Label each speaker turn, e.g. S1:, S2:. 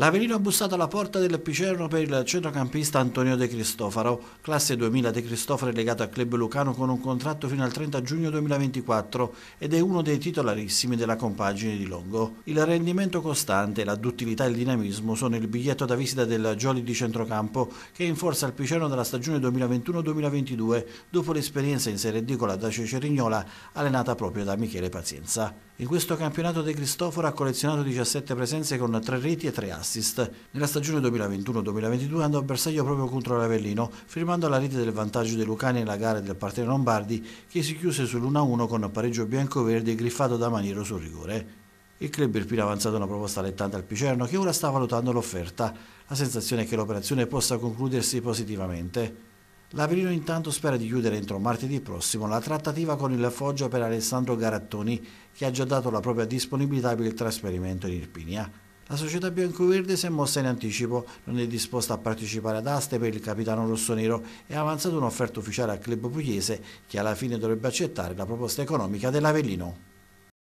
S1: L'Avelino ha bussato alla porta del Picerno per il centrocampista Antonio De Cristofaro, classe 2000 De Cristofaro è legato al club lucano con un contratto fino al 30 giugno 2024 ed è uno dei titolarissimi della compagine di Longo. Il rendimento costante, la duttilità e il dinamismo sono il biglietto da visita del Jolly di centrocampo che inforza il Picerno dalla stagione 2021-2022 dopo l'esperienza in Serie D con la Dace Cerignola allenata proprio da Michele Pazienza. In questo campionato De Cristoforo ha collezionato 17 presenze con 3 reti e 3 assi assist. Nella stagione 2021-2022 andò a bersaglio proprio contro l'Avellino, firmando la rete del vantaggio dei Lucani nella gara del partito Lombardi che si chiuse sull'1-1 con pareggio bianco-verde griffato da Maniero sul rigore. Il club irpino ha avanzato una proposta allettante al Picerno che ora sta valutando l'offerta. La sensazione è che l'operazione possa concludersi positivamente. L'Avellino intanto spera di chiudere entro martedì prossimo la trattativa con il Foggia per Alessandro Garattoni che ha già dato la propria disponibilità per il trasferimento in Irpinia. La società biancoverde si è mossa in anticipo, non è disposta a partecipare ad aste per il capitano rossonero e ha avanzato un'offerta ufficiale al club pugliese che alla fine dovrebbe accettare la proposta economica dell'Avellino.